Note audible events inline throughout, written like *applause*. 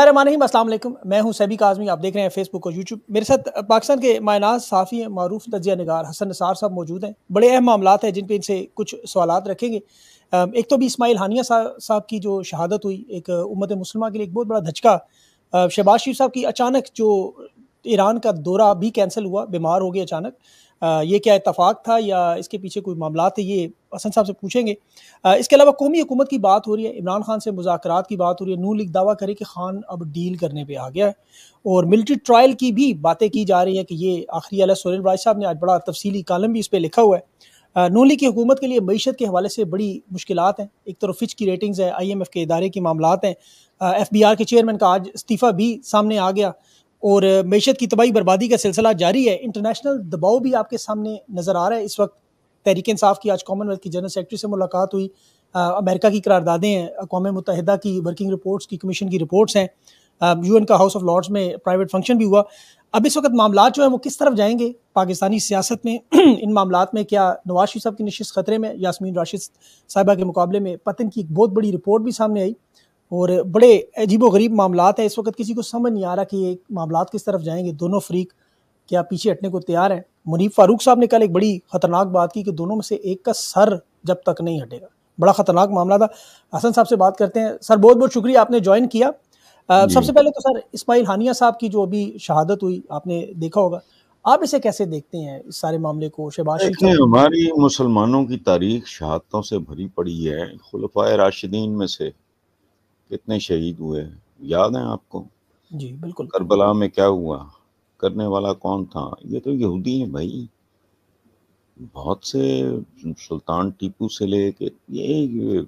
الرحمن الرحیم السلام علیکم میں ہوں سیبی کاظمی آپ دیکھ رہے ہیں فیس بک اور یوٹیوب میرے ساتھ پاکستان کے معنیات صافی معروف تجزیہ نگار حسن نصار صاحب موجود ہیں بڑے اہم معاملات ہیں جن پہ ان سے کچھ سوالات رکھیں گے ایک تو بھی اسماعیل ہانیہ صاحب کی جو شہادت ہوئی ایک امت مسلمہ کے لیے بہت بڑا دھچکا شہباز شیف صاحب کی اچانک جو ایران کا دورہ بھی کینسل ہوا بیمار ہو گئے اچانک یہ کیا اتفاق تھا یا اس کے پیچھے کوئی معاملات تھے یہ حسن صاحب سے پوچھیں گے اس کے علاوہ قومی حکومت کی بات ہو رہی ہے عمران خان سے مذاکرات کی بات ہو رہی ہے نون لیگ دعویٰ کرے کہ خان اب ڈیل کرنے پہ آ گیا ہے اور ملٹری ٹرائل کی بھی باتیں کی جا رہی ہیں کہ یہ آخری علیہ سولین برائی صاحب نے آج بڑا تفصیلی کالم بھی اس پہ لکھا ہوا ہے نون لیگ کی حکومت کے لیے معیشت کے حوالے سے بڑی مشکلات ہیں ایک طرف فچ کی ریٹنگز ہیں آئی ایم ایف کے ادارے کی معاملات ہیں ایف بی آر کے چیئرمین کا آج استعفیٰ بھی سامنے آ گیا اور معیشت کی تباہی بربادی کا سلسلہ جاری ہے انٹرنیشنل دباؤ بھی آپ کے سامنے نظر آ رہا ہے اس وقت تحریک انصاف کی آج کامن ویلتھ کی جنرل سیکرٹری سے ملاقات ہوئی امریکہ کی قراردادیں ہیں اقوام متحدہ کی ورکنگ رپورٹس کی کمیشن کی رپورٹس ہیں یو این کا ہاؤس آف لارڈس میں پرائیویٹ فنکشن بھی ہوا اب اس وقت معاملات جو ہیں وہ کس طرف جائیں گے پاکستانی سیاست میں *clears throat* ان معاملات میں کیا نواز شریف صاحب کی نشست خطرے میں یاسمین راشد صاحبہ کے مقابلے میں پتن کی ایک بہت بڑی رپورٹ بھی سامنے آئی اور بڑے عجیب و غریب معاملات ہیں اس وقت کسی کو سمجھ نہیں آ رہا کہ معاملات کس طرف جائیں گے دونوں فریق کیا پیچھے ہٹنے کو تیار ہیں منیف فاروق صاحب نے کل ایک بڑی خطرناک بات کی کہ دونوں میں سے ایک کا سر جب تک نہیں ہٹے گا بڑا خطرناک معاملہ تھا حسن صاحب سے بات کرتے ہیں سر بہت بہت شکریہ آپ نے جوائن کیا جی۔ سب سے پہلے تو سر اسماعیل ہانیہ صاحب کی جو ابھی شہادت ہوئی آپ نے دیکھا ہوگا آپ اسے کیسے دیکھتے ہیں اس سارے معاملے کو شہباز ہماری مسلمانوں کی تاریخ شہادتوں سے بھری پڑی ہے راشدین میں سے کتنے شہید ہوئے یاد ہیں آپ کو جی بالکل کربلا میں کیا ہوا کرنے والا کون تھا یہ تو یہودی ہیں بھائی بہت سے سلطان ٹیپو سے لے کے یہ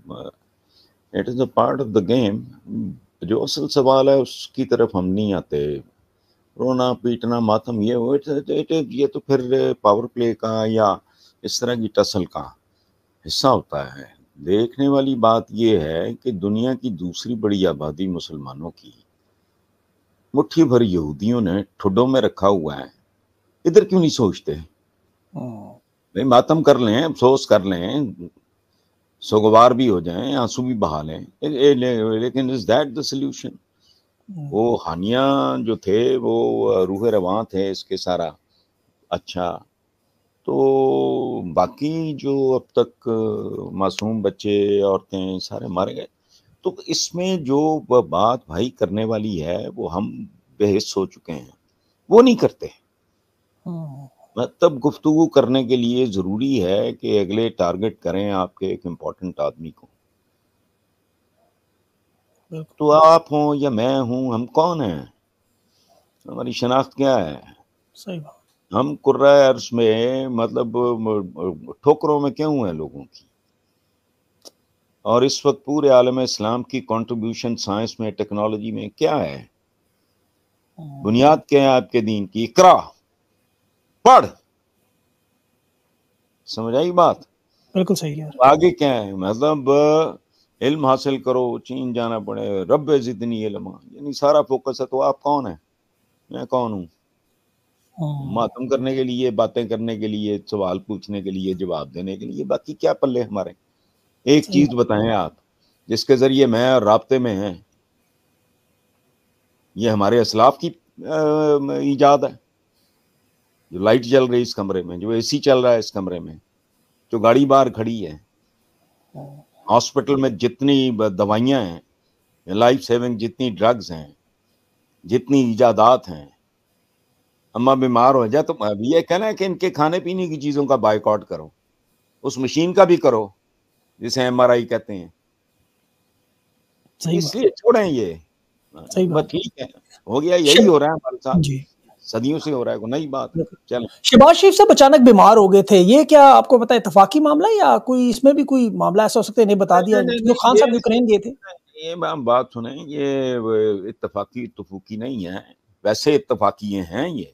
it is a part of the game جو اصل سوال ہے اس کی طرف ہم نہیں آتے رونا پیٹنا ماتم یہ یہ تو پھر پاور پلے کا یا اس طرح کی ٹسل کا حصہ ہوتا ہے دیکھنے والی بات یہ ہے کہ دنیا کی دوسری بڑی آبادی مسلمانوں کی مٹھی بھر یہودیوں نے ٹھڈوں میں رکھا ہوا ہے ادھر کیوں نہیں سوچتے ہاں۔ ماتم کر لیں افسوس کر لیں سوگوار بھی ہو جائیں آنسو بھی بہا لیں لیکن از دیٹ دا سلیوشن وہ ہانیاں جو تھے وہ روح رواں تھے اس کے سارا اچھا تو باقی جو اب تک معصوم بچے عورتیں سارے مارے گئے تو اس میں جو بات بھائی کرنے والی ہے وہ ہم بحث ہو چکے ہیں وہ نہیں کرتے تب مطلب گفتگو کرنے کے لیے ضروری ہے کہ اگلے ٹارگٹ کریں آپ کے ایک امپورٹنٹ آدمی کو تو آپ ہوں یا میں ہوں ہم کون ہیں ہماری شناخت کیا ہے صحیح بات ہم کرائے عرش میں مطلب ٹھوکروں میں کیوں ہیں لوگوں کی اور اس وقت پورے عالم اسلام کی کانٹریبیوشن سائنس میں ٹیکنالوجی میں کیا ہے بنیاد کیا ہے آپ کے دین کی اکرا پڑھ سمجھ آئی بات بالکل صحیح ہے آگے کیا ہے مطلب علم حاصل کرو چین جانا پڑے رب زدنی علم یعنی سارا فوکس ہے تو آپ کون ہیں میں کون ہوں ہاں۔ ماتم کرنے کے لیے باتیں کرنے کے لیے سوال پوچھنے کے لیے جواب دینے کے لیے باقی کیا پلے ہمارے ایک چیز بتائیں آپ جس کے ذریعے میں اور رابطے میں ہیں یہ ہمارے اسلاف کی ایجاد ہے جو لائٹ چل رہی اس کمرے میں جو اے سی چل رہا ہے اس کمرے میں جو گاڑی باہر کھڑی ہے ہاں۔ ہاسپٹل میں جتنی دوائیاں ہیں لائف سیونگ جتنی ڈرگز ہیں جتنی ایجادات ہیں اماں بیمار ہو جائے تو اب یہ کہنا ہے کہ ان کے کھانے پینے کی چیزوں کا بائیک آؤٹ کرو اس مشین کا بھی کرو جسے ایم آر آئی کہتے ہیں اس لیے چھوڑیں یہ ٹھیک ہے ہو گیا یہی ہو رہا ہے ہمارے ساتھ جی صدیوں سے ہو رہا ہے کوئی نئی بات شہباز شریف صاحب اچانک بیمار ہو گئے تھے یہ کیا آپ کو پتا اتفاقی معاملہ یا کوئی اس میں بھی کوئی معاملہ ایسا ہو سکتا ہے نہیں بتا دیا جو خان صاحب یوکرین گئے تھے یہ ہم بات سنیں یہ اتفاقی اتفاقی نہیں ہے ویسے اتفاقی ہیں یہ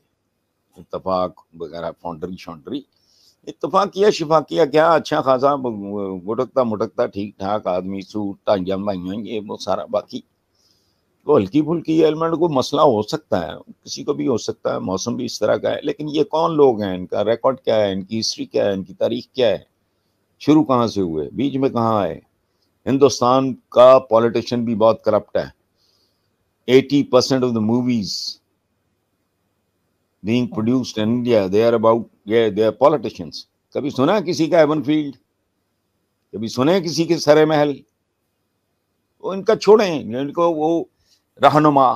اتفاق وغیرہ فاؤنڈری شاؤنڈری اتفاق کیا شفا کیا کیا اچھا خاصا مٹکتا مٹکتا ٹھیک ٹھاک آدمی سوٹ ٹانگیاں بھائیاں یہ وہ سارا باقی وہ ہلکی پھلکی ایلیمنٹ کو مسئلہ ہو سکتا ہے کسی کو بھی ہو سکتا ہے موسم بھی اس طرح کا ہے لیکن یہ کون لوگ ہیں ان کا ریکارڈ کیا ہے ان کی ہسٹری کیا ہے ان کی تاریخ کیا ہے شروع کہاں سے ہوئے بیچ میں کہاں آئے ہندوستان کا پولیٹیشن بھی بہت کرپٹ ہے eighty percent of the movies Surrey Mahal کا کو وہ رہنما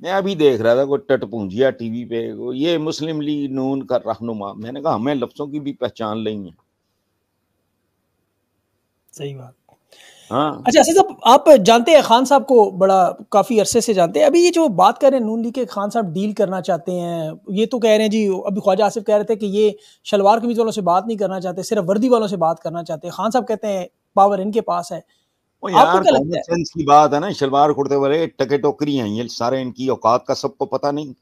میں ابھی دیکھ رہا تھا کوئی ٹٹ پونجیا ٹی وی پہ یہ مسلم لیگ کا رہنما میں نے کہا ہمیں لفظوں کی بھی پہچان لیں ہاں۔ اچھا اسد صاحب آپ جانتے ہیں خان صاحب کو بڑا کافی عرصے سے جانتے ہیں ابھی یہ جو بات کر رہے ہیں نون لی کے خان صاحب ڈیل کرنا چاہتے ہیں یہ تو کہہ رہے ہیں جی ابھی خواجہ آصف کہہ رہے تھے کہ یہ شلوار قمیض والوں سے بات نہیں کرنا چاہتے صرف وردی والوں سے بات کرنا چاہتے ہیں خان صاحب کہتے ہیں پاور ان کے پاس ہے یار سینس کی بات ہے نا شلوار کرتے والے ٹکے ٹوکری ہیں یہ سارے ان کی اوقات کا سب کو پتہ نہیں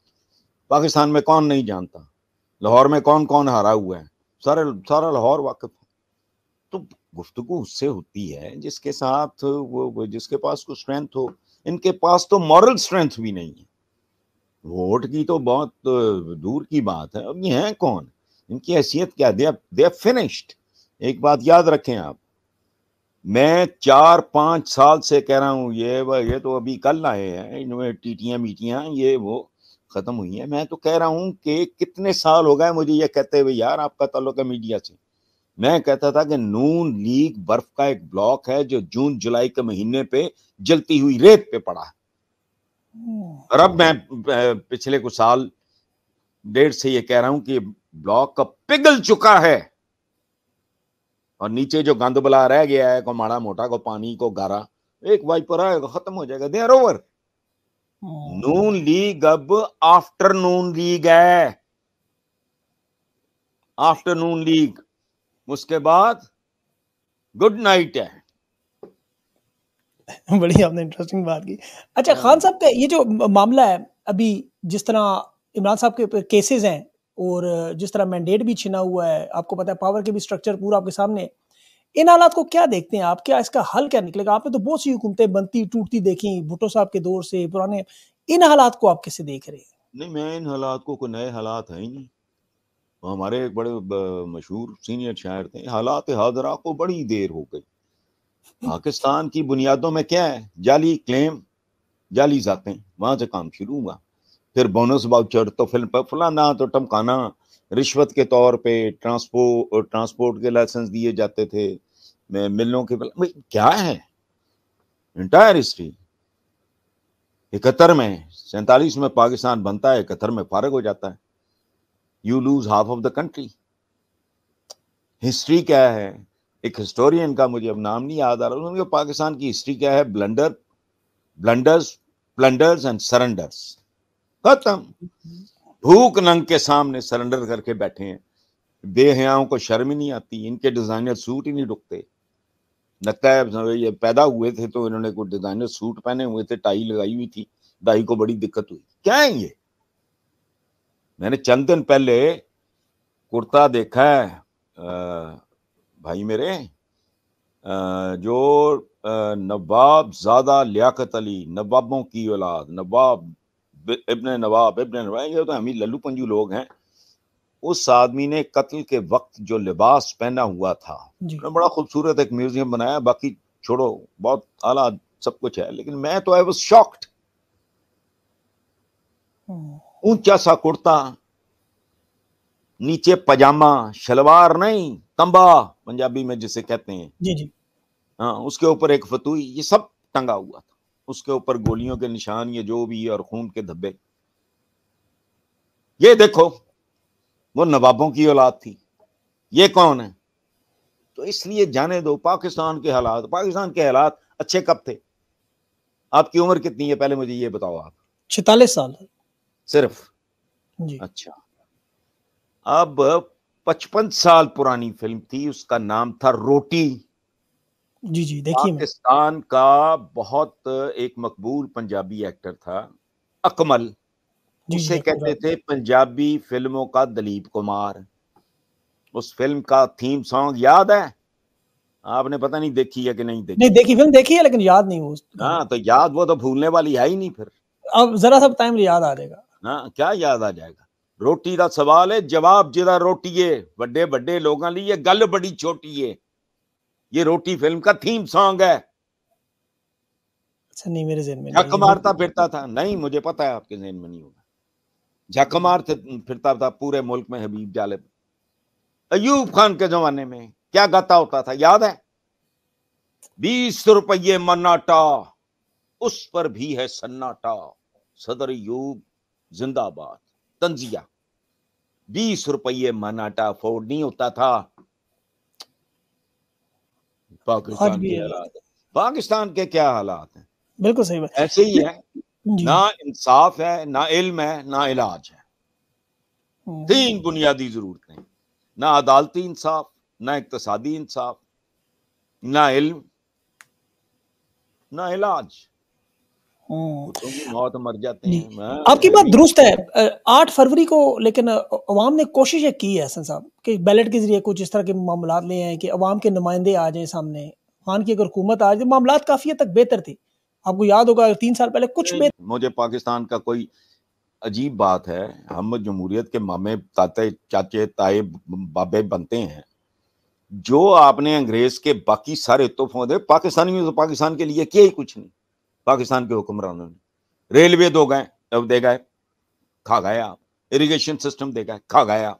پاکستان میں کون نہیں جانتا لاہور میں کون کون ہارا ہوا ہے سارے سارا لاہور واقف تو گفتگو اس سے ہوتی ہے جس کے ساتھ وہ جس کے پاس کوئی اسٹرینتھ ہو ان کے پاس تو مورل اسٹرینتھ بھی نہیں ہے ووٹ کی تو بہت دور کی بات ہے اب یہ ہیں کون ان کی حیثیت کیا دے دے فینشڈ ایک بات یاد رکھیں آپ میں چار پانچ سال سے کہہ رہا ہوں یہ یہ تو ابھی کل آئے ہیں ٹیٹیاں میٹیاں یہ وہ ختم ہوئی ہیں میں تو کہہ رہا ہوں کہ کتنے سال ہو گئے مجھے یہ کہتے ہوئے یار آپ کا تعلق ہے میڈیا سے میں کہتا تھا کہ نون لیگ برف کا ایک بلاک ہے جو جون جولائی کے مہینے پہ جلتی ہوئی ریت پہ پڑا ہے اور اب میں پچھلے کچھ سال ڈیڑھ سے یہ کہہ رہا ہوں کہ بلاک پگل چکا ہے اور نیچے جو گند بلا رہ گیا ہے کو ماڑا موٹا کو پانی کو گارا ایک آئے گا ختم ہو جائے گا دے نون لیگ اب آفٹر نون لیگ ہے آفٹر نون لیگ اس کے بعد گڈ نائٹ ہے *laughs* بڑی آپ نے انٹرسٹنگ بات کی اچھا خان صاحب کا یہ جو معاملہ ہے ابھی جس طرح عمران صاحب کے کیسز ہیں اور جس طرح مینڈیٹ بھی چھنا ہوا ہے آپ کو پتا ہے پاور کے بھی اسٹرکچر پورا آپ کے سامنے ان حالات کو کیا دیکھتے ہیں آپ کیا اس کا حل کیا نکلے گا آپ نے تو بہت سی حکومتیں بنتی ٹوٹتی دیکھیں بھٹو صاحب کے دور سے پرانے ان حالات کو آپ کیسے دیکھ رہے ہیں نہیں میں ان حالات کو کوئی نئے حالات ہیں نہیں ہمارے ایک بڑے مشہور سینئر شاعر تھے حالات حاضرہ کو بڑی دیر ہو گئی پاکستان کی بنیادوں میں کیا ہے جعلی کلیم جعلی ذاتیں وہاں سے کام شروع ہوا پھر بونس باؤچر تو فلم پر فلانا تو ٹمکانا رشوت کے طور پہ ٹرانسپورٹ کے لائسنس دیے جاتے تھے میں ملوں کے کیا ہے انٹائر ہسٹری اکہتر میں سینتالیس میں پاکستان بنتا ہے اکہتر میں فارغ ہو جاتا ہے you lose half of the country history کیا ہے ایک ہسٹورین کا مجھے اب نام نہیں یاد آ رہا پاکستان کی ہسٹری کیا ہے بلنڈر بلنڈرز اینڈ سرنڈرز ختم بھوک ننگ کے سامنے سرنڈر کر کے بیٹھے ہیں بے حیاؤں کو شرم ہی نہیں آتی ان کے ڈیزائنر سوٹ ہی نہیں رکتے لگتا ہے یہ پیدا ہوئے تھے تو انہوں نے کوئی ڈیزائنر سوٹ پہنے ہوئے تھے ٹائی لگائی ہوئی تھی ڈائی کو بڑی دقت ہوئی کیا ہے یہ میں نے چند دن پہلے کرتا دیکھا ہے بھائی میرے جو نواب زیادہ لیاقت علی نوابوں پنجو لوگ ہیں اس آدمی نے قتل کے وقت جو لباس پہنا ہوا تھا جی۔ بڑا خوبصورت ایک میوزیم بنایا باقی چھوڑو بہت اعلیٰ سب کچھ ہے لیکن میں تو اونچا سا کرتا نیچے پجامہ شلوار نہیں تمبا پنجابی میں جسے کہتے ہیں جی جی ہاں اس کے اوپر ایک فتوئی یہ سب ٹنگا ہوا تھا اس کے اوپر گولیوں کے نشان یہ جو بھی اور خون کے دھبے یہ دیکھو وہ نوابوں کی اولاد تھی یہ کون ہے تو اس لیے جانے دو پاکستان کے حالات پاکستان کے حالات اچھے کب تھے آپ کی عمر کتنی ہے پہلے مجھے یہ بتاؤ آپ چھتالیس سال صرف جی۔ اچھا اب پچپن سال پرانی فلم تھی اس کا نام تھا روٹی جی جی دیکھیے پاکستان کا بہت ایک مقبول پنجابی ایکٹر تھا اکمل جسے جی، جی، کہتے تھے پنجابی فلموں کا دلیپ کمار اس فلم کا تھیم سانگ یاد ہے آپ نے پتہ نہیں دیکھی ہے کہ نہیں دیکھی دیکھی فلم دیکھی ہے لیکن یاد نہیں ہاں تو یاد وہ تو بھولنے والی ہے ہی نہیں پھر اب ذرا سب ٹائم یاد آ جائے گا کیا یاد آ جائے گا روٹی دا سوال ہے جواب جدا روٹی ہے بڑے بڑے لوگاں یہ گل بڑی چھوٹی ہے یہ روٹی فلم کا تھیم سانگ ہے اچھا نہیں میرے ذہن میں جھک مارتا پھرتا تھا نہیں مجھے پتا ہے آپ کے ذہن میں نہیں ہوگا جھک مارتا پھرتا تھا پورے ملک میں حبیب جالب ایوب خان کے زمانے میں کیا گاتا ہوتا تھا یاد ہے بیس روپیے مناٹا اس پر بھی ہے سناٹا صدر ایوب باد آباد بیس روپیے مناٹا فورڈ نہیں ہوتا تھا پاکستان کے حالات پاکستان کے کیا حالات ہیں بالکل صحیح بات ایسے ہی ہے جی۔ نہ انصاف ہے نہ علم ہے نہ علاج ہے تین بنیادی ضرورتیں نہ عدالتی انصاف نہ اقتصادی انصاف نہ علم نہ علاج موت مر جاتے ہیں آپ کی بات درست ہے آٹھ فروری کو لیکن عوام نے کوشش کی ہے حسن صاحب کہ بیلٹ کے ذریعے کچھ اس طرح کے معاملات لے آئے کہ عوام کے نمائندے آ جائیں سامنے خان کی اگر حکومت آ جائے معاملات کافی حد تک بہتر تھی آپ کو یاد ہوگا تین سال پہلے کچھ بہتر مجھے پاکستان کا کوئی عجیب بات ہے ہم جمہوریت کے مامے تاتے چاچے تائے بابے بنتے ہیں جو آپ نے انگریز کے باقی سارے تحفوں دے پاکستانیوں تو پاکستان کے لیے کیا ہی کچھ نہیں پاکستان کے حکمرانوں نے ریلوے دو گئے گئے دے کھا گئے آپ اریگیشن سسٹم دے گئے کھا گئے آپ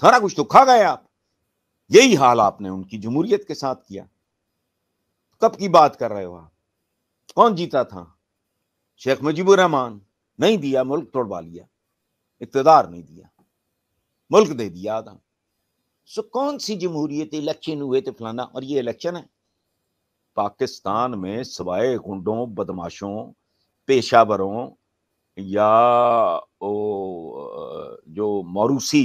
سارا کچھ تو کھا گئے آپ یہی حال آپ نے ان کی جمہوریت کے ساتھ کیا کب کی بات کر رہے ہو آپ کون جیتا تھا شیخ مجیب الرحمان نہیں دیا ملک توڑوا لیا اقتدار نہیں دیا ملک دے دیا آدھا سو کون سی جمہوریت الیکشن ہوئے تھے فلانا اور یہ الیکشن ہے پاکستان میں سوائے گنڈوں بدماشوں پیشہ یا جو موروسی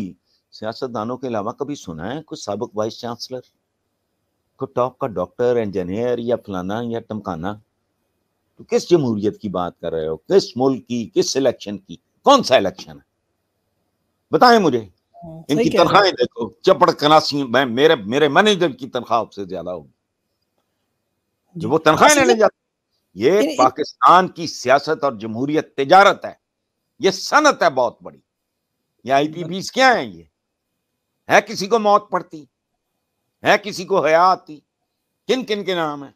سیاست دانوں کے علاوہ کبھی سنا ہے کوئی کوئی سابق وائس چانسلر ٹاپ کا ڈاکٹر انجینئر یا فلانا یا ٹمکانا تو کس جمہوریت کی بات کر رہے ہو کس ملک کی کس الیکشن کی کون سا الیکشن ہے بتائیں مجھے ہاں، ان کی تنخواہیں دیکھو چپڑ کناسی میں تنخواہ سے زیادہ ہوگی جو جی۔ وہ تنخواہیں لینے جاتے یہ یعنی پاکستان کی سیاست اور جمہوریت تجارت ہے یہ سنت ہے بہت بڑی یہ آئی پی بیس کیا ہیں یہ ہے کسی کو موت پڑتی ہے کسی کو حیا آتی کن کن کے نام ہیں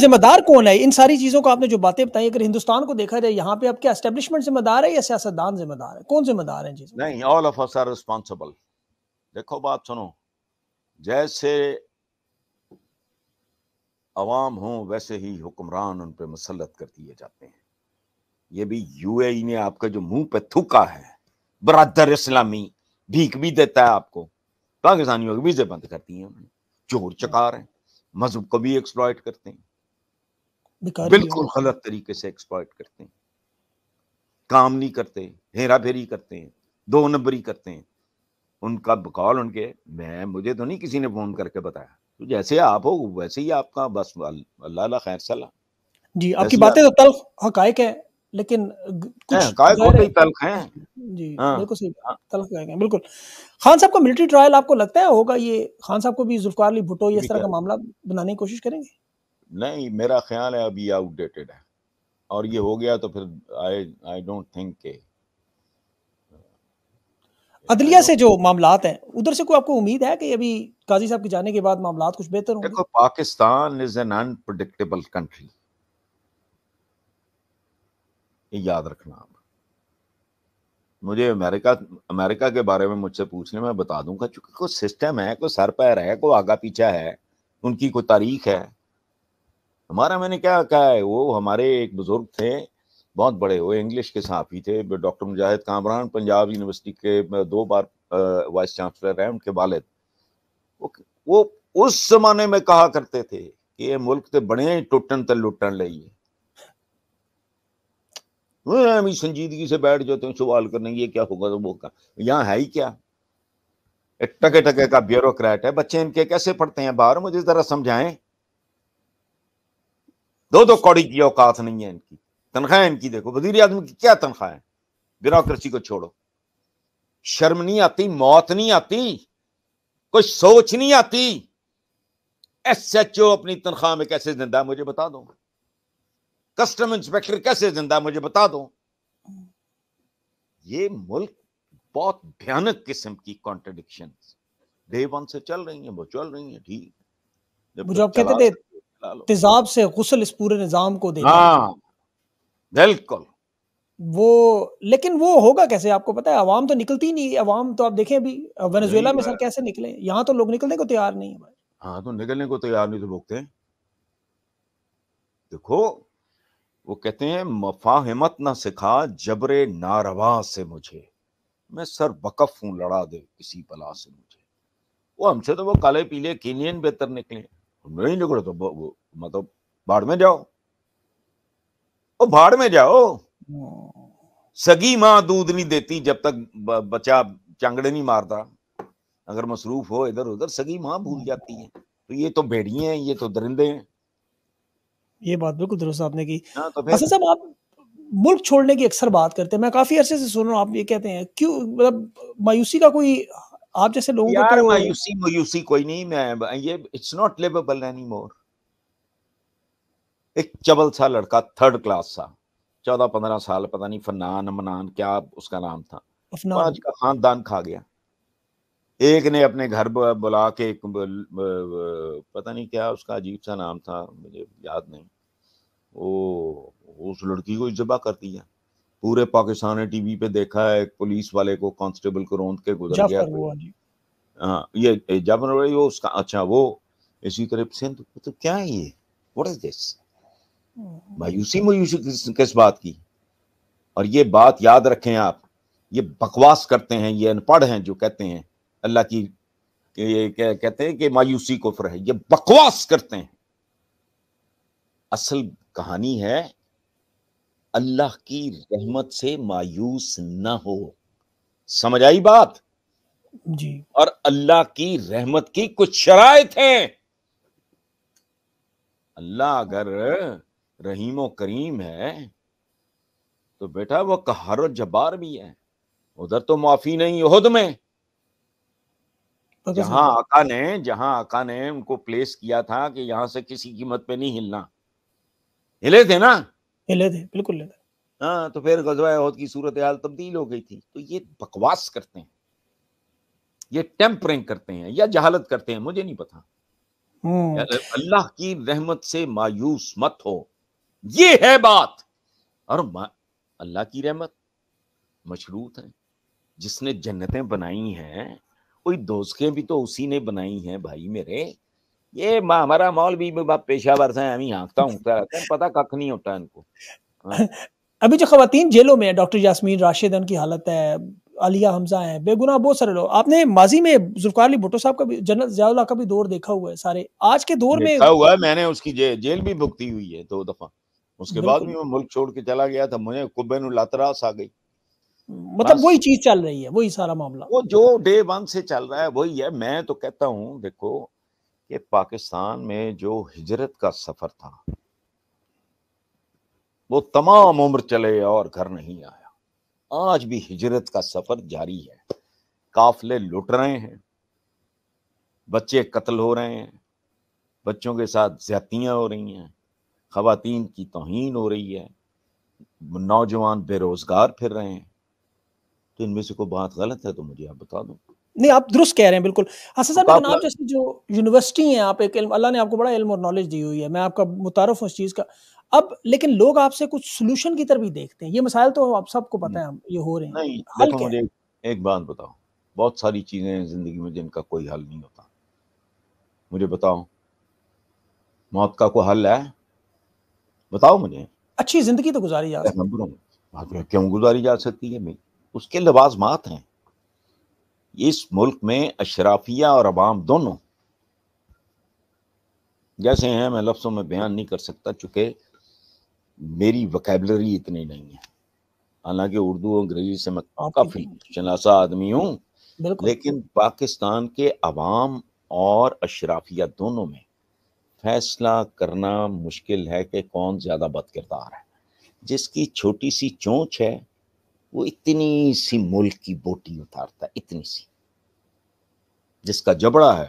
ذمہ دار کون ہے ان ساری چیزوں کو آپ نے جو باتیں بتائی اگر ہندوستان کو دیکھا جائے یہاں پہ آپ کیا اسٹیبلشمنٹ ذمہ دار ہے یا سیاستدان ذمہ دار ہے کون ذمہ دار ہیں جی؟ نہیں آل آف آر ریسپانسبل دیکھو بات سنو جیسے عوام ہوں ویسے ہی حکمران ان پہ مسلط کر دیے جاتے ہیں یہ بھی یو اے ای نے آپ کا جو منہ پہ تھوکا ہے برادر اسلامی بھیک بھی دیتا ہے آپ کو پاکستانیوں کی ویزے بند کرتی ہیں انہوں نے چور چکار ہیں مذہب کو بھی ایکسپلائٹ کرتے ہیں بالکل غلط طریقے سے ایکسپلائٹ کرتے ہیں کام نہیں کرتے ہیرا پھیری کرتے ہیں دو نمبری کرتے ہیں ان کا بکال ان کے میں مجھے تو نہیں کسی نے فون کر کے بتایا جیسے آپ ہو ویسے ہی آپ کا بس اللہ اللہ خیر صلاح جی آپ کی باتیں تو تلخ حقائق ہیں لیکن حقائق ہوتے ہی تلخ ہیں جی ہاں۔ بالکل صحیح ہاں۔ تلخ حقائق ہیں بالکل خان صاحب کو ملٹری ٹرائل آپ کو لگتا ہے ہوگا یہ خان صاحب کو بھی ذوالفقار علی بھٹو یہ اس طرح کا معاملہ بنانے کی کوشش کریں گے نہیں میرا خیال ہے ابھی آؤٹ ڈیٹڈ ہے اور یہ ہو گیا تو پھر آئی ڈونٹ تھنک کہ عدلیہ سے جو معاملات ہیں ادھر سے کوئی آپ کو امید ہے کہ ابھی قاضی صاحب کے جانے کے بعد معاملات کچھ بہتر ہوں گے Pakistan is an unpredictable country یہ یاد رکھنا آپ مجھے امریکہ امریکہ کے بارے میں مجھ سے پوچھنے میں بتا دوں گا چونکہ کوئی سسٹم ہے کوئی سر پیر ہے کوئی آگا پیچھا ہے ان کی کوئی تاریخ ہے ہمارا میں نے کیا کہا ہے وہ ہمارے ایک بزرگ تھے بہت بڑے ہوئے انگلش کے صحافی تھے ڈاکٹر مجاہد کامران پنجاب یونیورسٹی کے دو بار وائس چانسلر ان کے والد وہ اس زمانے میں کہا کرتے تھے کہ یہ ملک تے بڑے ٹوٹن تے لوٹن لئی ہے ہمیں سنجیدگی سے بیٹھ جاتے ہیں سوال کرنے یہ کیا ہوگا تو وہ کا یہاں ہے ہی کیا ٹکے ٹکے کا بیوروکریٹ ہے بچے ان کے کیسے پڑھتے ہیں باہر مجھے ذرا سمجھائیں دو دو کوڑی کی اوقات نہیں ہے ان کی تنخواہ ان کی دیکھو وزیر اعظم کی کیا تنخواہ ہے بیوروکریسی کو چھوڑو شرم نہیں آتی موت نہیں آتی کچھ سوچ نہیں آتی ایس ایچ او اپنی تنخواہ میں کیسے زندہ مجھے بتا دو کسٹم انسپیکٹر کیسے زندہ مجھے بتا دو یہ ملک بہت بھیانک قسم کی کانٹرڈکشن ڈے ون سے چل رہی ہیں وہ چل رہی ہیں ٹھیک مجھے آپ کہتے تھے تیزاب سے غسل اس پورے نظام کو دے ہاں بالکل وہ لیکن وہ ہوگا کیسے آپ کو پتا ہے عوام تو نکلتی نہیں عوام تو آپ دیکھیں ابھی ونیزویلا میں سر کیسے نکلیں یہاں تو لوگ نکلنے کو تیار نہیں ہے ہاں تو نکلنے کو تیار نہیں تو بھوکتے ہیں دیکھو وہ کہتے ہیں مفاہمت نہ سکھا جبر ناروا سے مجھے میں سر بکف ہوں لڑا دے کسی بلا سے مجھے وہ ہم سے تو وہ کالے پیلے کینین بہتر نکلے نہیں نکلے تو مطلب باڑ میں جاؤ او بھاڑ میں جاؤ ہاں۔ سگی ماں دودھ نہیں دیتی جب تک بچہ چنگڑے نہیں مارتا اگر مصروف ہو ادھر ادھر سگی ماں بھول جاتی ہے تو یہ تو بھیڑیے ہیں یہ تو درندے ہیں یہ بات بالکل درست آپ نے کی ہاں، اصل صاحب آپ ملک چھوڑنے کی اکثر بات کرتے ہیں میں کافی عرصے سے سن رہا ہوں آپ یہ کہتے ہیں کیوں مطلب مایوسی کا کوئی آپ جیسے لوگوں کو مایوسی مایوسی کوئی نہیں میں یہ it's not label any more ایک چبل سا لڑکا تھرڈ کلاس تھا چودہ پندرہ سال پتہ نہیں فنان منان کیا اس کا نام تھا آج کا خاندان کھا گیا ایک نے اپنے گھر بلا کے پتہ نہیں کیا اس کا عجیب سا نام تھا مجھے یاد نہیں وہ اس لڑکی کو ذبح کر دیا پورے پاکستان نے ٹی وی پہ دیکھا ہے پولیس والے کو کانسٹیبل کو روند کے گزر گیا جی۔ ہاں، یہ جب اس کا اچھا وہ اسی طرح سندھ مطلب کیا ہے یہ واٹ از دس مایوسی مایوسی کس بات کی اور یہ بات یاد رکھیں آپ یہ بکواس کرتے ہیں یہ ان پڑھ ہیں جو کہتے ہیں اللہ کی کہتے ہیں کہ مایوسی کو ہے یہ بکواس کرتے ہیں اصل کہانی ہے اللہ کی رحمت سے مایوس نہ ہو سمجھ آئی بات جی اور اللہ کی رحمت کی کچھ شرائط ہیں اللہ اگر رحیم و کریم ہے تو بیٹا وہ کہار و جبار بھی ہے ادھر تو معافی نہیں عہد میں جہاں آقا نے جہاں آقا نے ان کو پلیس کیا تھا کہ یہاں سے کسی کی مت پہ نہیں ہلنا ہلے تھے نا ہلے تھے بالکل ہاں تو پھر غزوہ عہد صورت حال تبدیل ہو گئی تھی تو یہ بکواس کرتے ہیں یہ ٹیمپرنگ کرتے ہیں یا جہالت کرتے ہیں مجھے نہیں پتا یعنی اللہ کی رحمت سے مایوس مت ہو یہ ہے بات اور اللہ کی رحمت مشروط ہے جس نے جنتیں بنائی ہیں کوئی دوستیں بھی تو اسی نے بنائی ہیں بھائی میرے یہ ہمارا مول بھی پیشہ ہے پتہ کک نہیں ہوتا ان کو ہاں۔ ابھی جو خواتین جیلوں میں ڈاکٹر جاسمین ان کی حالت ہے علیہ حمزہ ہیں بے گناہ بہت سارے لوگ آپ نے ماضی میں علی بھٹو صاحب کا بھی جنت ضیاء اللہ کا بھی دور دیکھا ہوا ہے سارے آج کے دور میں ہوا ہے میں نے اس کی جیل بھی بھگتی ہوئی ہے دو دفعہ اس کے بعد بھی میں ملک چھوڑ کے چلا گیا تھا مجھے آ گئی مطلب وہی چیز چل رہی ہے وہی سارا معاملہ وہ جو ڈے ون سے چل رہا ہے وہی ہے میں تو کہتا ہوں دیکھو کہ پاکستان میں جو ہجرت کا سفر تھا وہ تمام عمر چلے اور گھر نہیں آیا آج بھی ہجرت کا سفر جاری ہے کافلے لٹ رہے ہیں بچے قتل ہو رہے ہیں بچوں کے ساتھ زیادتیاں ہو رہی ہیں خواتین کی توہین ہو رہی ہے نوجوان بے روزگار پھر رہے ہیں تو ان میں سے کوئی بات غلط ہے تو مجھے آپ بتا دو نہیں آپ درست کہہ رہے ہیں بالکل حسن صاحب آپ جیسے جو یونیورسٹی ہیں آپ ایک علم اللہ نے آپ کو بڑا علم اور نالج دی ہوئی ہے میں آپ کا متعارف ہوں اس چیز کا اب لیکن لوگ آپ سے کچھ سلوشن کی طرف ہی دیکھتے ہیں یہ مسائل تو آپ سب کو ہے یہ ہو رہے ہیں نہیں مجھے ایک بات بتاؤ بہت ساری چیزیں ہیں زندگی میں جن کا کوئی حل نہیں ہوتا مجھے بتاؤ موت کا کوئی حل ہے بتاؤ مجھے اچھی زندگی تو گزاری جا سکتی کیوں گزاری جا سکتی ہے اس کے لوازمات ہیں اس ملک میں اشرافیہ اور عوام دونوں جیسے ہیں میں لفظوں میں بیان نہیں کر سکتا چونکہ میری وکیبلری اتنی نہیں ہے حالانکہ اردو انگریزی سے میں کافی شناسا آدمی ہوں لیکن پاکستان کے عوام اور اشرافیہ دونوں میں فیصلہ کرنا مشکل ہے کہ کون زیادہ بد کردار ہے جس کی چھوٹی سی چونچ ہے وہ اتنی سی ملک کی بوٹی اتارتا ہے اتنی سی جس کا جبڑا ہے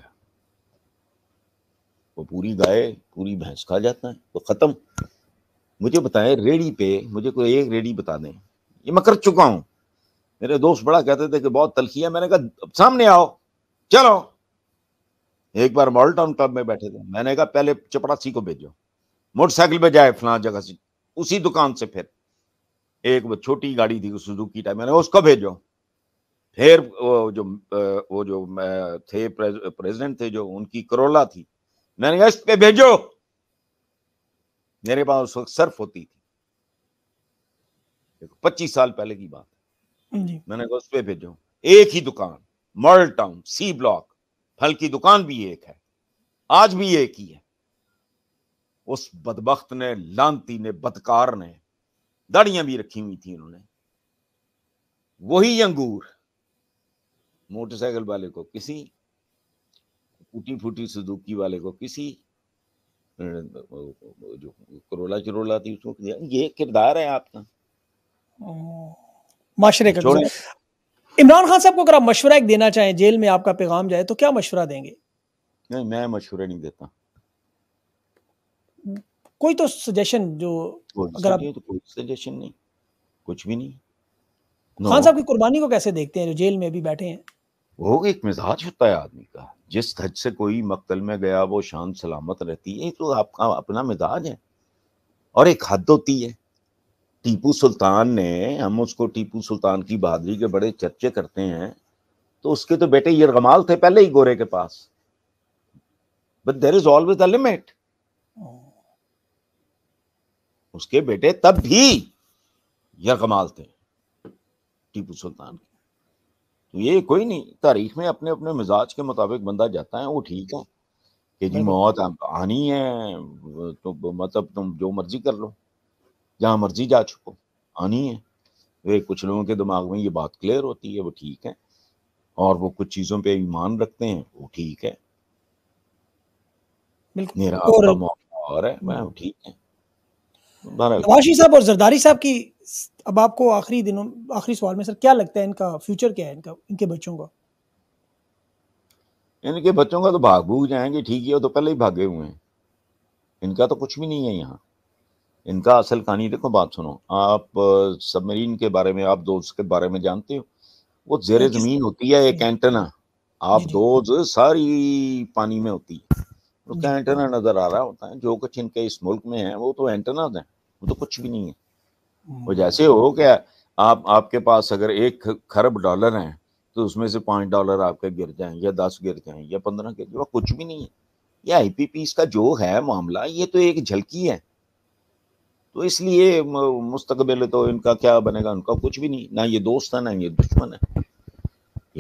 وہ پوری گائے پوری بھینس کھا جاتا ہے وہ ختم مجھے بتائیں ریڑھی پہ مجھے کوئی ایک ریڑھی بتا دیں یہ میں کر چکا ہوں میرے دوست بڑا کہتے تھے کہ بہت تلخی ہے میں نے کہا سامنے آؤ چلو ایک بار مال ٹاؤن کلب میں بیٹھے تھے میں نے کہا پہلے چپڑاسی کو بھیجو موٹر سائیکل پہ جائے فلاں جگہ سے اسی دکان سے پھر ایک چھوٹی گاڑی تھی میں نے اس کو بھیجو پھر وہ جو تھے تھے جو ان کی کرولا تھی میں نے کہا اس پہ بھیجو میرے پاس اس وقت صرف ہوتی تھی پچیس سال پہلے کی بات جی۔ میں نے اس پہ بھیجو ایک ہی دکان مال ٹاؤن سی بلاک پھل کی دکان بھی ایک ہے آج بھی ایک ہی ہے اس بدبخت نے لانتی نے بدکار نے داڑیاں بھی رکھی ہوئی تھیں انہوں نے وہی انگور موٹر سائیکل والے کو کسی پوٹی پھوٹی سدوکی والے کو کسی جو کرولا چرولا تھی اس کو یہ کردار ہے آپ کا معاشرے کا عمران خان صاحب کو اگر آپ مشورہ ایک دینا چاہیں جیل میں آپ کا پیغام جائے تو کیا مشورہ دیں گے نہیں میں مشورہ نہیں دیتا کوئی تو سجیشن جو اگر آپ تو کوئی سجیشن نہیں کچھ بھی نہیں خان صاحب کی قربانی کو کیسے دیکھتے ہیں جو جیل میں بھی بیٹھے ہیں وہ ایک مزاج ہوتا ہے آدمی کا جس دھج سے کوئی مقتل میں گیا وہ شان سلامت رہتی ہے تو آپ کا اپنا مزاج ہے اور ایک حد ہوتی ہے ٹیپو سلطان نے ہم اس کو ٹیپو سلطان کی بہادری کے بڑے چرچے کرتے ہیں تو اس کے تو بیٹے یرغمال تھے پہلے ہی گورے کے پاس اس کے بیٹے تب بھی یرغمال تھے ٹیپو سلطان کے تو یہ کوئی نہیں تاریخ میں اپنے اپنے مزاج کے مطابق بندہ جاتا ہے وہ ٹھیک ہے کہ جی موت آنی ہے تو مطلب تم جو مرضی کر لو جہاں مرضی جا چکو آنی ہے کچھ لوگوں کے دماغ میں یہ بات کلیئر ہوتی ہے وہ ٹھیک ہے اور وہ کچھ چیزوں پہ ایمان رکھتے ہیں وہ ٹھیک ہے میرا اور اور میں ٹھیک ہے نواشی صاحب صاحب زرداری کی اب آپ کو آخری دنوں آخری سوال میں سر کیا لگتا ہے ان کے بچوں کا تو بھاگ بھوگ جائیں گے ٹھیک ہے وہ تو پہلے ہی بھاگے ہوئے ہیں ان کا تو کچھ بھی نہیں ہے یہاں ان کا اصل کہانی دیکھو بات سنو آپ سب مرین کے بارے میں آپ دوز کے بارے میں جانتے ہو وہ زیر ہاں جی۔ زمین ہوتی ہے ایک ہاں جی۔ اینٹنا آپ جی دوز ساری پانی میں ہوتی ہے کا اینٹنا نظر آ رہا ہوتا ہے جو کچھ ان کے اس ملک میں ہیں وہ تو اینٹناز ہیں وہ تو کچھ بھی نہیں ہے وہ جیسے ہو کیا آپ آپ کے پاس اگر ایک خرب ڈالر ہیں تو اس میں سے پانچ ڈالر آپ کے گر جائیں یا دس گر جائیں یا پندرہ گر جائیں کچھ بھی نہیں ہے یہ آئی پی پیس کا جو ہے معاملہ یہ تو ایک جھلکی ہے تو اس لیے مستقبل تو ان کا کیا بنے گا ان کا کچھ بھی نہیں نہ یہ دوست ہے نہ یہ دشمن ہے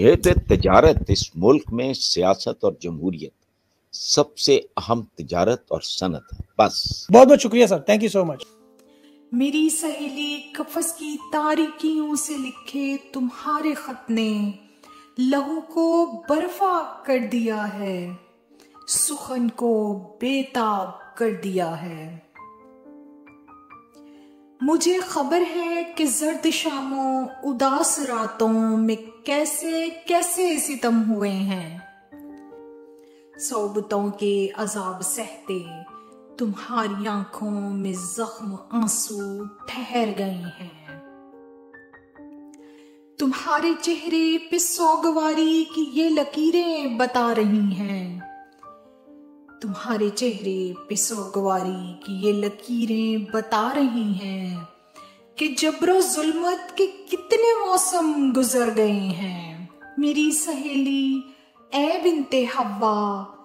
یہ تجارت اس ملک میں سیاست اور جمہوریت سب سے اہم تجارت اور سنت ہے بس بہت بہت شکریہ سر سو مچ میری سہیلی کفس کی تاریکیوں سے لکھے تمہارے خط نے لہو کو برفا کر دیا ہے سخن کو بیتاب کر دیا ہے مجھے خبر ہے کہ زرد شاموں اداس راتوں میں کیسے کیسے ستم ہوئے ہیں صوبتوں کے عذاب سہتے تمہاری آنکھوں میں زخم آنسو ٹھہر گئے ہیں تمہارے چہرے پہ سوگواری کی یہ لکیریں بتا رہی ہیں تمہارے چہرے پہ سوگواری کی یہ لکیریں بتا رہی ہیں کہ جبر و ظلمت کے کتنے موسم گزر گئے ہیں میری سہیلی اے بنت ہوا